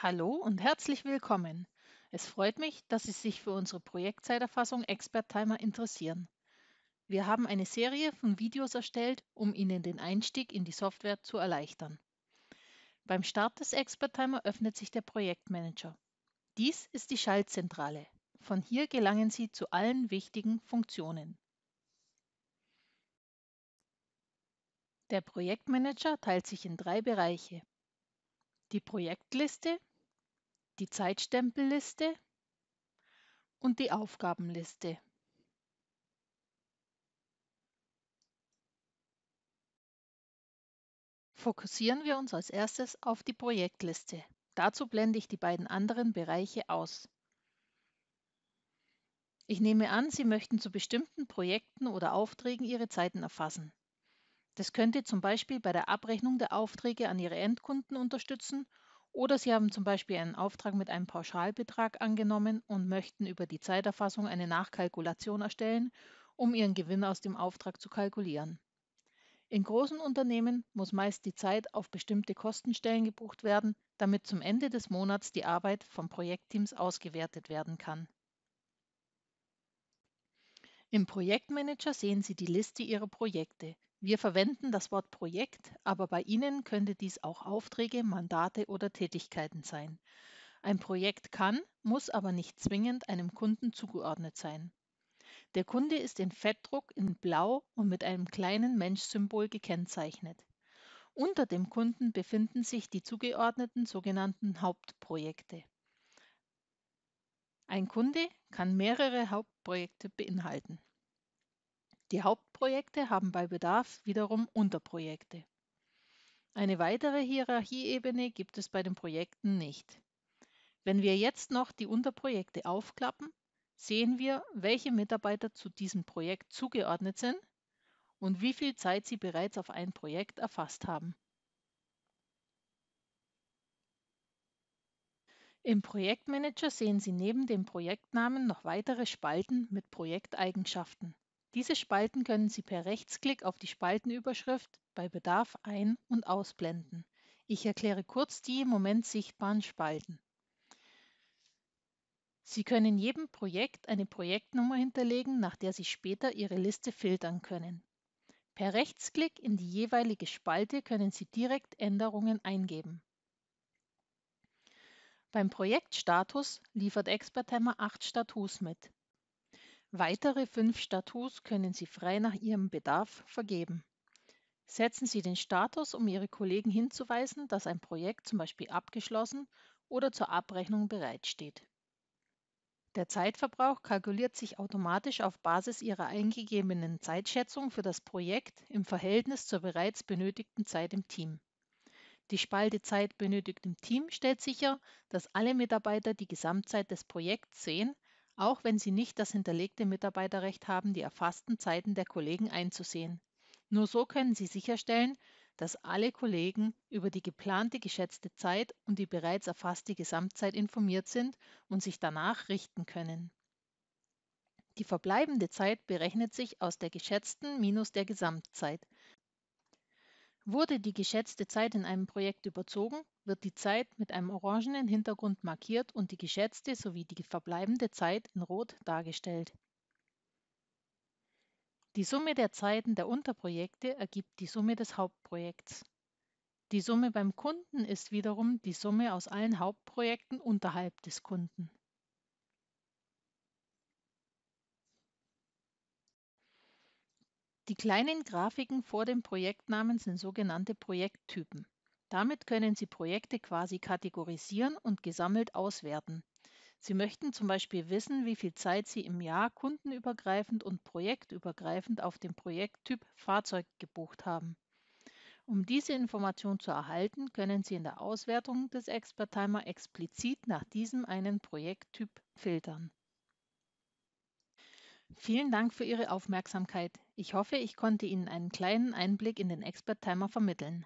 Hallo und herzlich willkommen. Es freut mich, dass Sie sich für unsere Projektzeiterfassung Expert Timer interessieren. Wir haben eine Serie von Videos erstellt, um Ihnen den Einstieg in die Software zu erleichtern. Beim Start des Expert Timer öffnet sich der Projektmanager. Dies ist die Schaltzentrale. Von hier gelangen sie zu allen wichtigen Funktionen. Der Projektmanager teilt sich in drei Bereiche. Die Projektliste, die Zeitstempelliste und die Aufgabenliste. Fokussieren wir uns als erstes auf die Projektliste. Dazu blende ich die beiden anderen Bereiche aus. Ich nehme an, Sie möchten zu bestimmten Projekten oder Aufträgen Ihre Zeiten erfassen. Das könnte zum Beispiel bei der Abrechnung der Aufträge an Ihre Endkunden unterstützen oder Sie haben zum Beispiel einen Auftrag mit einem Pauschalbetrag angenommen und möchten über die Zeiterfassung eine Nachkalkulation erstellen, um Ihren Gewinn aus dem Auftrag zu kalkulieren. In großen Unternehmen muss meist die Zeit auf bestimmte Kostenstellen gebucht werden, damit zum Ende des Monats die Arbeit von Projektteams ausgewertet werden kann. Im Projektmanager sehen Sie die Liste Ihrer Projekte. Wir verwenden das Wort Projekt, aber bei Ihnen könnte dies auch Aufträge, Mandate oder Tätigkeiten sein. Ein Projekt kann, muss aber nicht zwingend einem Kunden zugeordnet sein. Der Kunde ist in Fettdruck in Blau und mit einem kleinen Menschsymbol gekennzeichnet. Unter dem Kunden befinden sich die zugeordneten sogenannten Hauptprojekte. Ein Kunde kann mehrere Hauptprojekte Projekte beinhalten. Die Hauptprojekte haben bei Bedarf wiederum Unterprojekte. Eine weitere Hierarchieebene gibt es bei den Projekten nicht. Wenn wir jetzt noch die Unterprojekte aufklappen, sehen wir, welche Mitarbeiter zu diesem Projekt zugeordnet sind und wie viel Zeit sie bereits auf ein Projekt erfasst haben. Im Projektmanager sehen Sie neben dem Projektnamen noch weitere Spalten mit Projekteigenschaften. Diese Spalten können Sie per Rechtsklick auf die Spaltenüberschrift bei Bedarf ein- und ausblenden. Ich erkläre kurz die im Moment sichtbaren Spalten. Sie können jedem Projekt eine Projektnummer hinterlegen, nach der Sie später Ihre Liste filtern können. Per Rechtsklick in die jeweilige Spalte können Sie direkt Änderungen eingeben. Beim Projektstatus liefert Experthammer acht Status mit. Weitere fünf Status können Sie frei nach Ihrem Bedarf vergeben. Setzen Sie den Status, um Ihre Kollegen hinzuweisen, dass ein Projekt zum Beispiel abgeschlossen oder zur Abrechnung bereitsteht. Der Zeitverbrauch kalkuliert sich automatisch auf Basis Ihrer eingegebenen Zeitschätzung für das Projekt im Verhältnis zur bereits benötigten Zeit im Team. Die Spalte Zeit benötigt im Team stellt sicher, dass alle Mitarbeiter die Gesamtzeit des Projekts sehen, auch wenn sie nicht das hinterlegte Mitarbeiterrecht haben, die erfassten Zeiten der Kollegen einzusehen. Nur so können sie sicherstellen, dass alle Kollegen über die geplante geschätzte Zeit und die bereits erfasste Gesamtzeit informiert sind und sich danach richten können. Die verbleibende Zeit berechnet sich aus der geschätzten minus der Gesamtzeit. Wurde die geschätzte Zeit in einem Projekt überzogen, wird die Zeit mit einem orangenen Hintergrund markiert und die geschätzte sowie die verbleibende Zeit in Rot dargestellt. Die Summe der Zeiten der Unterprojekte ergibt die Summe des Hauptprojekts. Die Summe beim Kunden ist wiederum die Summe aus allen Hauptprojekten unterhalb des Kunden. Die kleinen Grafiken vor dem Projektnamen sind sogenannte Projekttypen. Damit können Sie Projekte quasi kategorisieren und gesammelt auswerten. Sie möchten zum Beispiel wissen, wie viel Zeit Sie im Jahr kundenübergreifend und projektübergreifend auf dem Projekttyp Fahrzeug gebucht haben. Um diese Information zu erhalten, können Sie in der Auswertung des Expert Timer explizit nach diesem einen Projekttyp filtern. Vielen Dank für Ihre Aufmerksamkeit. Ich hoffe, ich konnte Ihnen einen kleinen Einblick in den Expert Timer vermitteln.